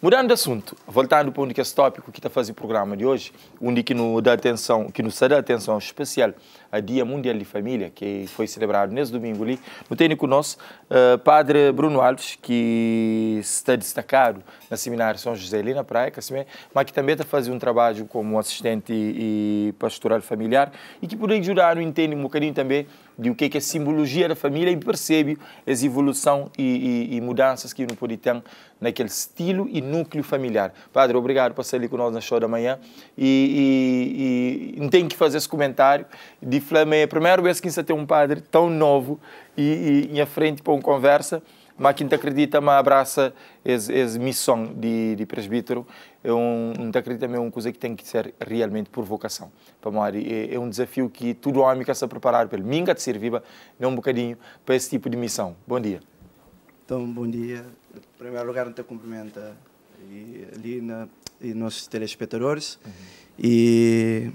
Mudando de assunto, voltando para o único tópico que está a fazer o programa de hoje, onde que nos dá atenção, que nos dá atenção especial ao Dia Mundial de Família, que foi celebrado nesse domingo ali, no técnico nosso, uh, Padre Bruno Alves, que está destacado na Seminário São José ali na Praia, assim é, mas que também está a fazer um trabalho como assistente e pastoral familiar e que poderia ajudar no entender um bocadinho também de o que é a simbologia da família e percebe as evolução e, e, e mudanças que não pode ter naquele estilo e núcleo familiar. Padre, obrigado por estar ali conosco na show da manhã e, e, e tenho que fazer esse comentário de Flamengo. É a primeira vez que você tem um padre tão novo e, e em frente para uma conversa mas quem te acredita me abraça essa, missão de, de presbítero é um te acredita é uma coisa que tem que ser realmente por vocação para Mari é, é um desafio que todo homem quer se preparar para mim que ser viva não um bocadinho para esse tipo de missão bom dia então bom dia em primeiro lugar não te cumprimenta ali na, e nossos telespectadores uhum. e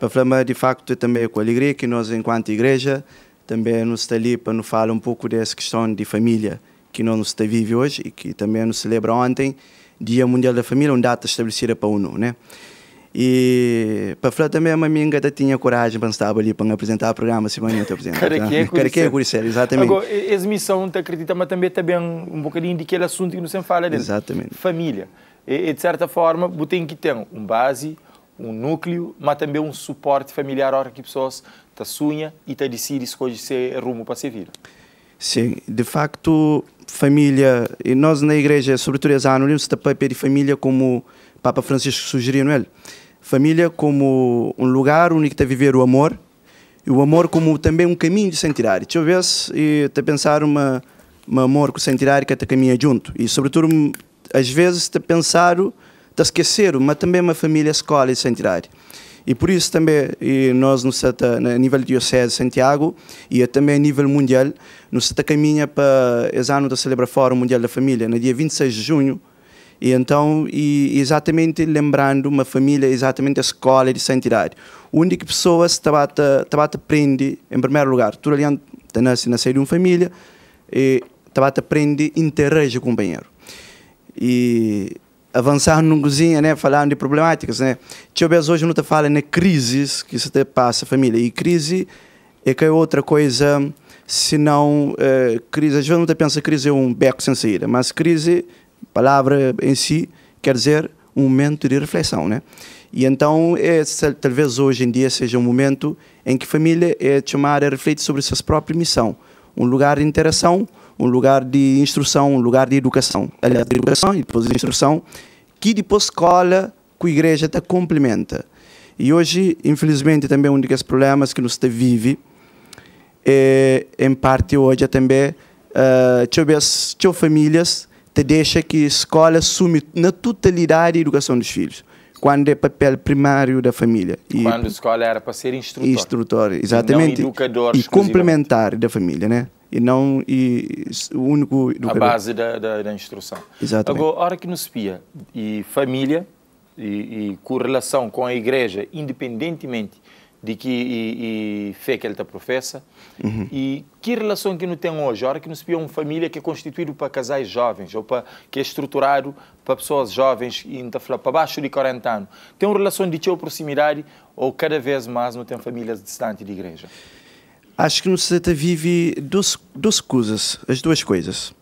para falar de facto também com alegria que nós enquanto igreja também nos está ali para nos falar um pouco dessa questão de família que não se vive hoje e que também nos celebra ontem, Dia Mundial da Família, uma data estabelecida para a ONU, né? E para falar também, a maminha ainda tinha coragem para estar ali, para apresentar o programa, se manhã, presidente. que é Curicel. exatamente. Agora, essa missão, te acredita, mas também está bem um bocadinho de aquele assunto que não se fala é dele. Exatamente. Família. E, de certa forma, você tem que ter um base, um núcleo, mas também um suporte familiar, hora que pessoas te sonha e te decide escolher é rumo para se vir. Sim, de facto, família, e nós na igreja, sobretudo as anônimos, também pede família como Papa Francisco sugeriu, não é? Família como um lugar onde está viver o amor, e o amor como também um caminho de santidade. Deixa eu ver se está pensar uma, uma amor com santidade que está caminha junto. E sobretudo, às vezes, está pensar, está esquecer, mas também uma família escola de santidade. E por isso também nós, no SETA, a nível de Diocese de Santiago e também a nível mundial, nos SETA caminha para o ano da Celebração Mundial da Família, no dia 26 de junho, e então, e exatamente lembrando uma família, exatamente a escola de santidade, onde que pessoas estava a prende, em primeiro lugar, tu ali nasce na de uma família, e estava a aprender interage com o companheiro. E avançar num cozinha, né, falando de problemáticas, né. Tio Bez hoje não te fala né, crises que se te passa família. E crise é que é outra coisa, se não eh, crise, às vezes não te pensa crise é um beco sem saída, mas crise, palavra em si, quer dizer um momento de reflexão, né. E então, é, talvez hoje em dia seja um momento em que família é chamada a refletir sobre a sua própria missão, um lugar de interação um lugar de instrução, um lugar de educação. Aliás, é de educação e depois de instrução, que depois escola que a igreja te complementa. E hoje, infelizmente, também é um dos problemas que nós vive, é, em parte hoje é também, uh, eh, as famílias te deixa que a escola assume na totalidade a educação dos filhos quando é papel primário da família. E quando a escola era para ser instrutor. Instrutor, exatamente. E não educador. E complementar da família, né? e não e o único educador. A base da, da, da instrução. Exatamente. Agora, a hora que nos pia e família e, e correlação com a igreja, independentemente de que e, e fé que ele está professa, uhum. e que relação que não tem hoje? A hora que nos pia uma família que é constituída para casais jovens, ou para, que é estruturado para pessoas jovens, ainda para baixo de 40 anos, tem uma relação de teu proximidade ou cada vez mais não tem famílias distantes de igreja? Acho que no Seta vive duas, duas coisas, as duas coisas.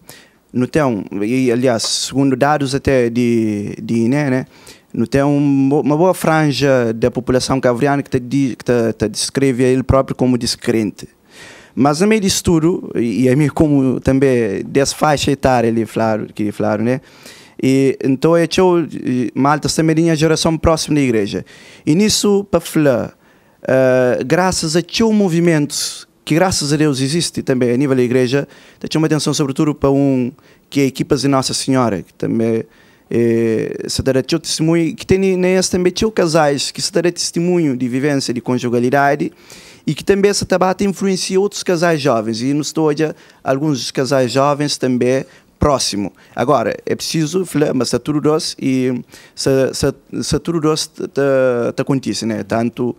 Não tem, um, e, aliás, segundo dados até de, de INE, né, não tem um, uma boa franja da população cavriana que está tá, descreve ele próprio como descrente. Mas no meio disso tudo, e a mim como também dessa faixa etária ali, claro, que falaram, né? E, então, eu tinha malta também minha é geração próxima da igreja. E nisso, para falar, ah, graças a teu movimento, que graças a Deus existe também a nível da igreja, deixa uma atenção sobretudo para um que é a equipa de Nossa Senhora, que também é eh, se dará teu testemunho, que tem nesse também teu casais, que se dará testemunho de vivência, de conjugalidade, e que também essa tabata influencia outros casais jovens, e nos toja alguns casais jovens também próximo. Agora, é preciso falar, mas se tá tudo doce, e se, tudo doce, te, te né? Tanto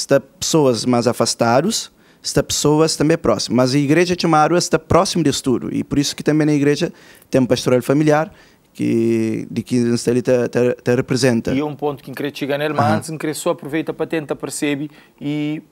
está pessoas mais afastadas, está pessoas também próximas. Mas a igreja de Chamaru está próximo de tudo. e por isso que também na igreja tem um pastoral familiar que de que ele te, te, te representa. E é um ponto que em Cretiga Nelmans, uhum. em só aproveita para tentar percebe e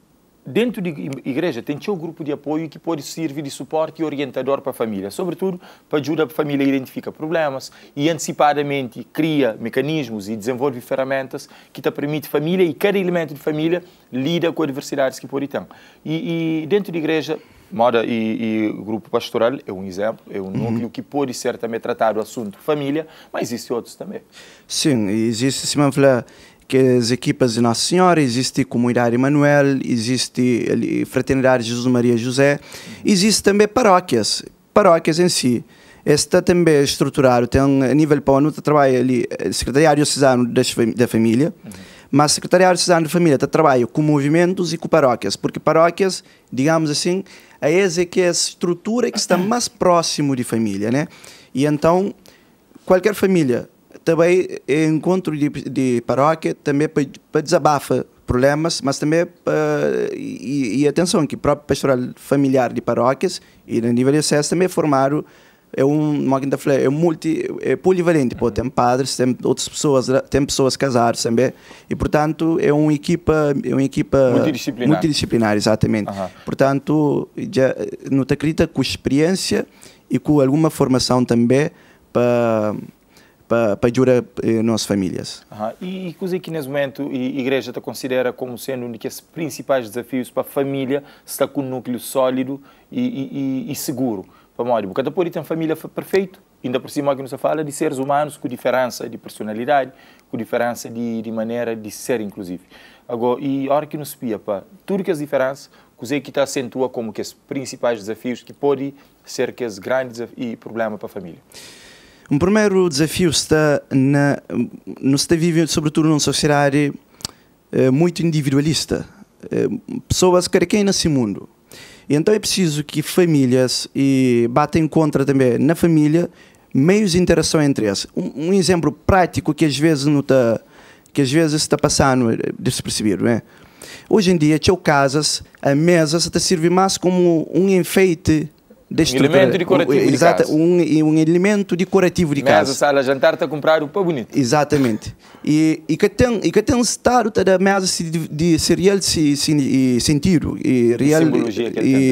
Dentro de igreja tem seu grupo de apoio que pode servir de suporte e orientador para a família, sobretudo para ajudar a família a identificar problemas e antecipadamente cria mecanismos e desenvolve ferramentas que te permite família e cada elemento de família lida com adversidades que pode ter. E, e dentro de igreja Moda e, e, grupo pastoral é um exemplo, é um uhum. núcleo que pode ser também tratado o assunto família, mas existem outros também. Sim, existe, se não falar, que as equipas de Nossa Senhora, existe Comunidade Emanuel, existe ali, Fraternidade Jesus Maria José, existe também paróquias, paróquias em si. Está também é estruturado, tem a nível para onde trabalha ali, eh, Secretariado Cisano da Família, uhum. mas Secretariado Cisano da Família está trabalho com movimentos e com paróquias, porque paróquias, digamos assim, a é essa é que é a estrutura que está mais próximo de família, né? E então, qualquer família também é encontro de, de paróquia, também para, para desabafa problemas, mas também para, e, e, atenção, que próprio pastoral familiar de paróquias e no nível de acesso também formaram é um é multi é polivalente pô tem padres tem outras pessoas tem pessoas casadas também e portanto é uma equipa é uma equipa multidisciplinar, multidisciplinar exatamente uhum. portanto já não te acredita com experiência e com alguma formação também para para, para ajudar eh, nossas famílias. Uhum. E, e coisa que nesse momento a Igreja te considera como sendo um dos principais desafios para a família estar com um núcleo sólido e, e, e seguro. Para morrer, porque depois tem família perfeito, ainda por cima que nos fala de seres humanos com diferença de personalidade, com diferença de, de maneira de ser, inclusive. Agora, e a hora que nos pia para tudo que as diferenças, coisa que te acentua como que os principais desafios que pode ser que as grandes e problema para a família. Um primeiro desafio está na, não se vivendo, sobretudo numa sociedade eh, muito individualista. Eh, pessoas querem nesse mundo. E então é preciso que famílias e batem contra também na família meios de interação entre elas. Um, um exemplo prático que às vezes não está que às vezes está passando eh, despercebido, é? Hoje em dia, teu casas, a mesa se te serve mais como um enfeite destrutura. Um elemento decorativo Exato, de um, um, elemento decorativo de Mesa, casa. sala, jantar, está a comprar o pão bonito. Exatamente. E, e que tem e que tem estado da mesa se, de ser real se, se, sentido e real e,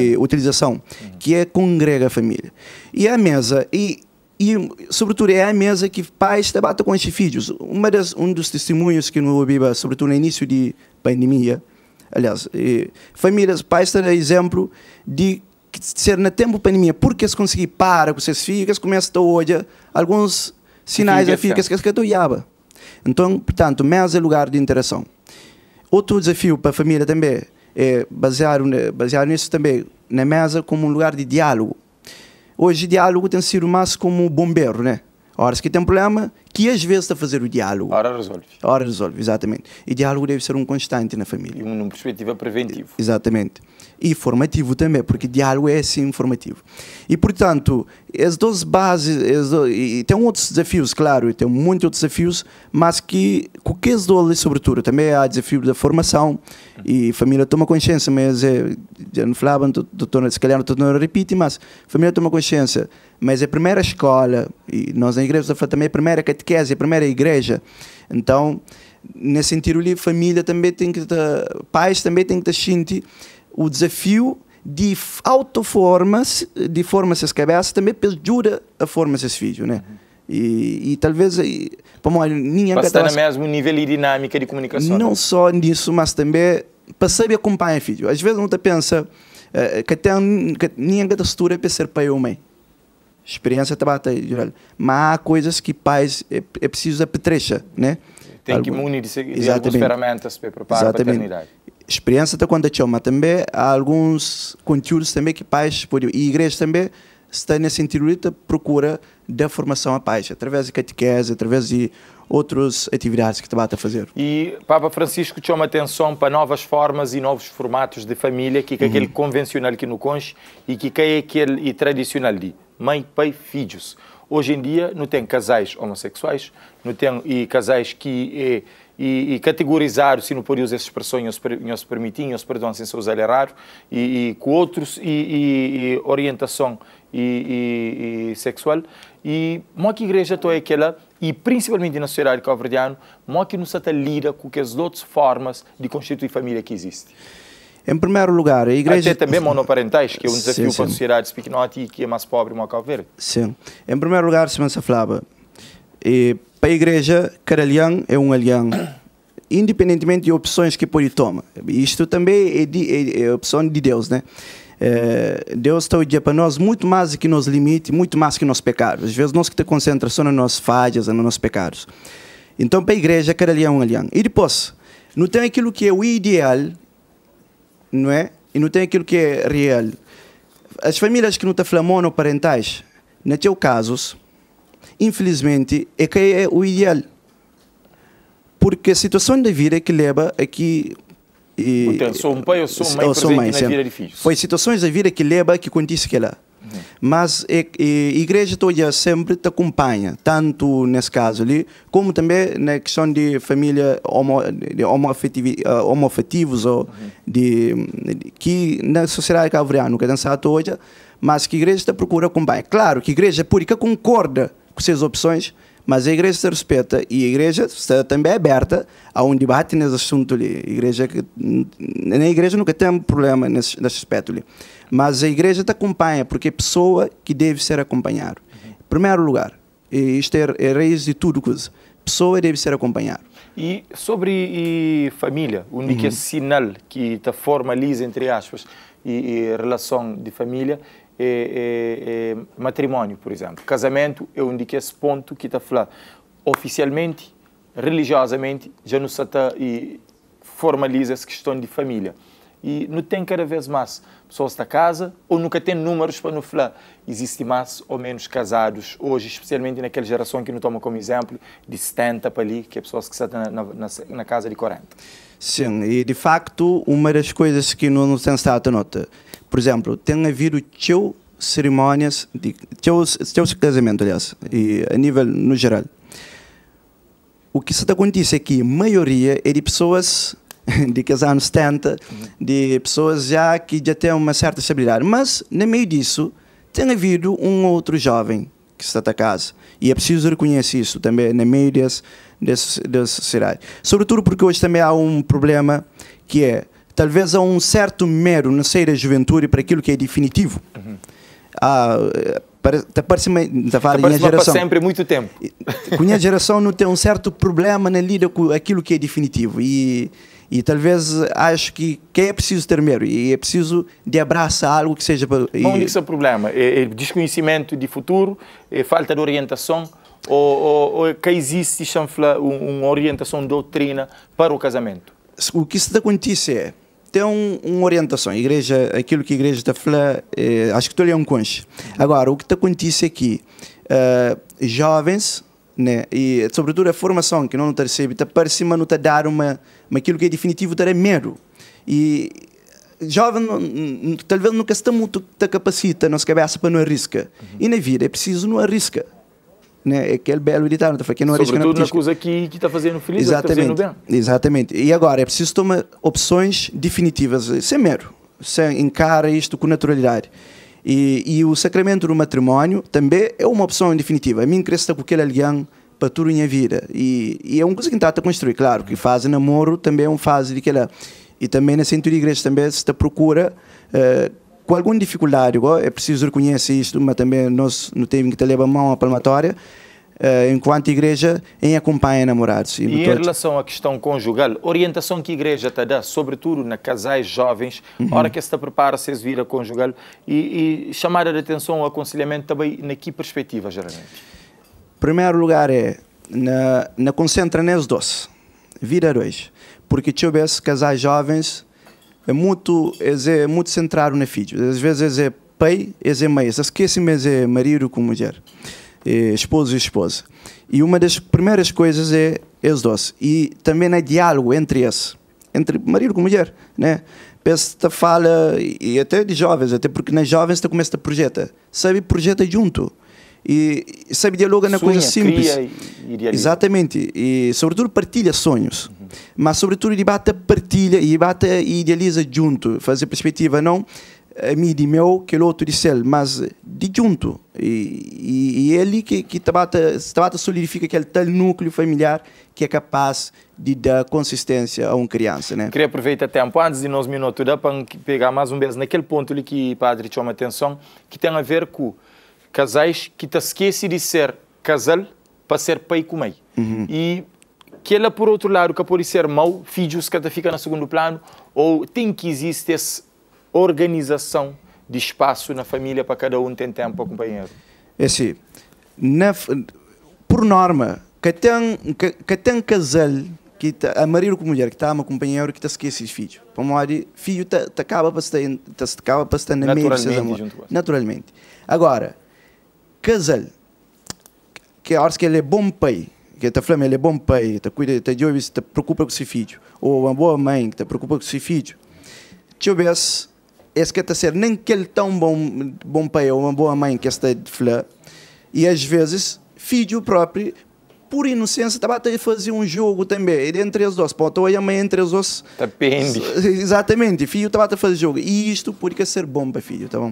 e né? utilização, uhum. que é congrega a família. E é a mesa e e sobretudo é a mesa que pais debatem com os filhos. Uma das, um dos testemunhos que no Biba, sobretudo no início de pandemia, aliás, eh, famílias, pais têm exemplo de ser na tempo pandemia, porque se conseguir para com seus filhos, começa a olhar alguns sinais a filhos que eles olhavam. Então, portanto, mais é lugar de interação. Outro desafio para a família também é basear, basear nisso também, na mesa como um lugar de diálogo. Hoje, diálogo tem sido mais como bombeiro, né? Horas que tem problema, que às vezes está a fazer o diálogo. Ora resolve. Ora resolve, exatamente. E diálogo deve ser um constante na família. E uma perspectiva preventiva. Exatamente. E formativo também, porque diálogo é assim formativo. E portanto, as duas bases, as duas, e tem outros desafios, claro, e tem muitos desafios, mas que com que as duas, sobretudo, também há desafio da formação e família toma consciência, mas é, já não falavam, se calhar não repite, mas família toma consciência, mas é a primeira escola, e nós na igreja também a primeira catequese, é a primeira igreja, então, nesse sentido ali, família também tem que, eh, pais também tem que sentir o desafio de formas de formas as cabeças, também perjura a forma esses filhos, né? E, e, talvez para uma linha que está mesmo nível de dinâmica de comunicação. Não né? só nisso, mas também para saber acompanhar filho. Às vezes não te pensa uh, que tem que linha da textura para ser pai ou mãe. Experiência está bata geral. Mas há coisas que pais é, é preciso apetrecha, né? Tem que munir de, de algumas ferramentas para preparar a paternidade experiência da conta chama também há alguns conteúdos também que pais podem e igrejas também está nesse interior da procura da formação a pais através de catequese através de outras atividades que está a fazer e Papa Francisco chama atenção para novas formas e novos formatos de família que é uhum. aquele convencional que no conche e que é aquele e tradicional de mãe pai filhos hoje em dia não tem casais homossexuais não tem e casais que é, e, e categorizar, se não podia usar essa expressão, em se, se permitir, se perdão, sem se usar errado, e, e com outros, e, e orientação e, e, sexual. E uma que igreja é aquela, e principalmente na sociedade calverdiana, como é que nos lida com as outras formas de constituir família que existem. Em primeiro lugar, a igreja... Até também monoparentais, que é um desafio sim, sim. para a sociedade pequenote e que é mais pobre, uma Cabo Sim. Em primeiro lugar, se você falava, e, para a igreja, caralhão é um alhão, independentemente de opções que pode tomar. Isto também é, de, é, é opção de Deus, né? É, Deus está o dia para nós muito mais do que nos limite, muito mais que nos pecados. Às vezes nós que te concentração só nas nossas falhas, nos nossos pecados. Então, para a igreja, caralhão é um alhão. E depois, não tem aquilo que é o ideal, não é? E não tem aquilo que é real. As famílias que não te falam parentais, não é teu casos, infelizmente, é que é o ideal. Porque a situação da vida é que leva aqui. que... sou um pai ou sou mãe, ou sou mãe na vida difícil. Foi situações da vida que leva que acontece que lá. Uhum. Mas é, é, a igreja toda sempre te acompanha, tanto nesse caso ali, como também na questão de família homo, de homoafetivos, ah, uh, homoafetivos ou uhum. de, de, que na sociedade cabo-verdiana, que dançado hoje, mas que a igreja te procura acompanhar. Claro que a igreja pública concorda com suas opções, mas a igreja se respeita e a igreja está também é aberta a um debate nesse assunto ali. A igreja que, na igreja nunca tem problema nesse, nesse aspecto ali. Mas a igreja te acompanha porque é pessoa que deve ser acompanhada. Em uhum. primeiro lugar, isto é, é raiz de tudo coisa. Pessoa deve ser acompanhada. E sobre e família, o único uhum. sinal que te formaliza, entre aspas, e, e relação de família, é, matrimónio matrimônio, por exemplo. Casamento, é um que esse ponto que está falar Oficialmente, religiosamente, já não se está e formaliza essa questão de família. E não tem cada vez mais pessoas da casa, ou nunca tem números para não falar. Existe mais ou menos casados hoje, especialmente naquela geração que não toma como exemplo, de 70 para ali, que é pessoas que estão na, na, na casa de 40. Sim, e de facto, uma das coisas que não tem estado nota, por exemplo, tem havido teu cerimónias de, teus, teus casamentos, aliás, e a nível no geral. O que está acontecendo é que a maioria é de pessoas de que anos 70, de pessoas já que já têm uma certa estabilidade. Mas, no meio disso, tem havido um outro jovem que se casa E é preciso reconhecer isso também no meio desse, desse, sociedade. Sobretudo porque hoje também há um problema que é, talvez há um certo mero não ser da juventude para aquilo que é definitivo. Uhum. Há, Está parecendo tá a minha geração. sempre muito tempo. A minha geração não tem um certo problema na lida com aquilo que é definitivo. E e talvez acho que, que é preciso ter medo e é preciso de abraçar algo que seja... Para, e... é o problema? É, é desconhecimento de futuro? É falta de orientação? Ou, ou, ou que existe, chanfla, uma orientação, doutrina para o casamento? O que se acontece é, tem um, uma orientação, a igreja, aquilo que a igreja está falando, é, acho que estou a um conche. Agora, o que está acontece aqui, é uh, jovens né? E sobretudo a formação que não te recebe, te parece não te dar uma, uma aquilo que é definitivo, ter é medo. E jovem talvez nunca está muito te capacita, não se cabeça para não arrisca. Uhum. E na vida é preciso não arrisca. Né? É aquele belo ditado, tá que não arrisca Sobretudo na coisa que que está fazendo feliz, exatamente, tá fazendo bem. Exatamente. E agora é preciso tomar opções definitivas, sem medo. Sem encara isto com naturalidade. E, e, o sacramento do matrimónio também é uma opção em definitiva. A mim cresce com aquele alguém para tudo a minha vida. E, e é uma coisa que está a construir. Claro que fase namoro também é uma fase de que ela... E também na centro de igreja também se procura... Uh, com alguma dificuldade, é preciso reconhecer isto, mas também nós não temos que ter a mão à palmatória, eh, enquanto igreja em acompanhar namorados. E, e em relação à questão conjugal, orientação que a igreja te dá sobretudo na casais jovens, uhum. hora que se está prepara se vira conjugal e, e chamar a atenção o aconselhamento também na que perspectiva, geralmente? Primeiro lugar é na, na concentra nos doce, vira hoje, porque tivesse casais jovens é muito é, é muito centrado na filhos. Às vezes é pai, é mãe, Esquece-me de é marido com mulher. Eh, esposo e esposa. E uma das primeiras coisas é esse doce. E também é diálogo entre esse, entre marido com mulher, né? Pensa-te fala, e até de jovens, até porque nas jovens tu começa a projetar. Sabe, projeta junto. E, sabe, dialoga na coisa simples. E Exatamente. E sobretudo partilha sonhos. Uhum. Mas sobretudo debate partilha e debate e idealiza junto, fazer perspectiva, não de meu, que é outro disse ele, mas de junto. E, e, e ele que, que trata, trata, solidifica aquele tal núcleo familiar que é capaz de dar consistência a uma criança. Né? Queria aproveitar tempo, antes de nós minutos, para pegar mais um beijo naquele ponto ali que o padre chama atenção, que tem a ver com casais que te esquecem de ser casal para ser pai com mãe. Uhum. E que ela, por outro lado, que pode ser mau, filhos que fica no segundo plano, ou tem que existir esse organização de espaço na família para cada um ter tempo companheiro? É assim, na, por norma, que tem, que, que tem casal que tá, a marido com mulher que está uma companheiro que está esquecer os filhos. Para morrer, filho tá, tá acaba para estar tá, acaba para estar na mesa. junto Naturalmente. Agora, casal que acho que ele é bom pai, que está falando ele é bom pai, está cuida, está de ouvir está preocupa com seu filho, ou uma boa mãe que está preocupa com seu filho. houvesse esse que ser nem que ele tão bom bom pai ou uma boa mãe que está é de flã e às vezes filho próprio por inocência tá estava a fazer um jogo também é entre os dois pode ou a mãe entre os dois depende exatamente filho tá estava a fazer jogo e isto é ser bom para filho tá bom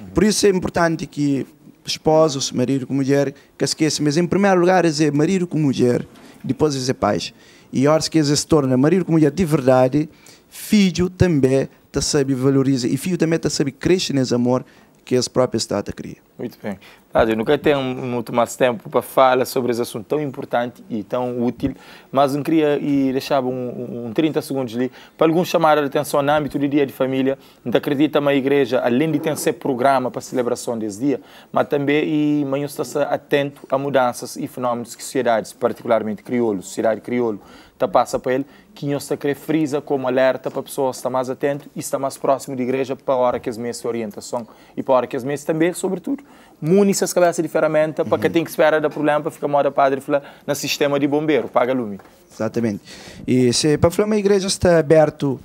uhum. por isso é importante que esposos marido com mulher que esquece mas em primeiro lugar é dizer marido com mulher depois é dizer pais e horas que se torna marido com mulher de verdade filho também meta sabe valoriza e filho também meta sabe cresce nesse amor que as próprias Estado cria. Muito bem. Padre, nunca tenho muito mais tempo para falar sobre esse assunto tão importante e tão útil, mas eu queria e deixar um, um 30 segundos ali para alguns chamar a atenção no âmbito do dia de família. Não acredita a igreja, além de ter ser programa para a celebração desse dia, mas também e está atento a mudanças e fenómenos que sociedades, particularmente crioulo, sociedade crioulo, te passa para ele, que nós te querer frisa como alerta para a pessoa estar mais atento e estar mais próximo da igreja para a hora que as mesas orientação e para a hora que as mesas também, sobretudo, munisse as cabeças de ferramenta para uhum. que tem que esperar da problema para ficar moda padre falar no sistema de bombeiro, paga lume. Exatamente. E se para falar uma igreja está aberto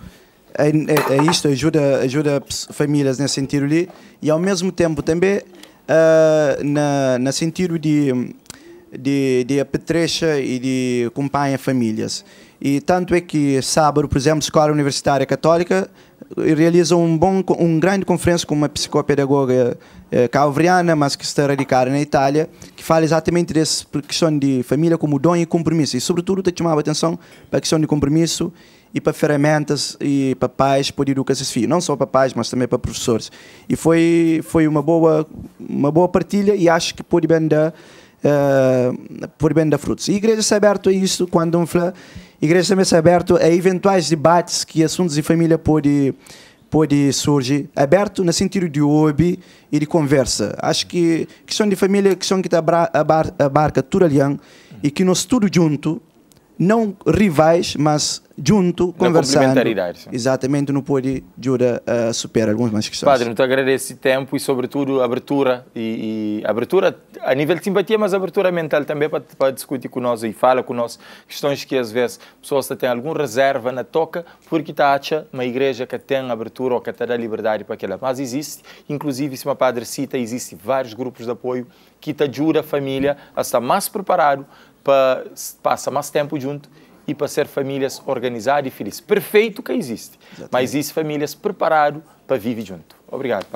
a, a, isto, ajuda, ajuda famílias nesse sentido ali e ao mesmo tempo também uh, na, na sentido de de, de apetrecha e de acompanha famílias. E tanto é que sábado, por exemplo, a Escola Universitária Católica eh, realiza um bom, um grande conferência com uma psicopedagoga eh, calvriana, mas que está radicada na Itália, que fala exatamente dessa questão de família como dom e compromisso. E, sobretudo, te chamava a atenção para a questão de compromisso e para ferramentas e para pais poder educar seus filhos. Não só para pais, mas também para professores. E foi, foi uma, boa, uma boa partilha e acho que pode bem dar eh, por bem da frutos. E a igreja está aberta a isso quando um fala. A igreja também está aberta a eventuais debates que assuntos de família pode pode surgir aberto no sentido de ouvir e de conversa. Acho que questão de família, é questão que abarca tudo ali e que nós tudo junto não rivais, mas junto, Na conversando. Exatamente, não pode Jura uh, eh, superar algumas mais questões. Padre, muito agradeço esse tempo e, sobretudo, abertura. E, e, abertura a nível de simpatia, mas abertura mental também para, para discutir com nós e fala com nós questões que, às vezes, pessoas têm alguma reserva na toca porque está acha uma igreja que tem abertura ou que tem dá liberdade para aquela. Mas existe, inclusive, se uma padre cita, existe vários grupos de apoio que te jura a família a estar mais preparado para passar mais tempo junto e para ser famílias organizadas e felizes. Perfeito que existe, Exatamente. mas existe famílias preparadas para viver junto. Obrigado, pai.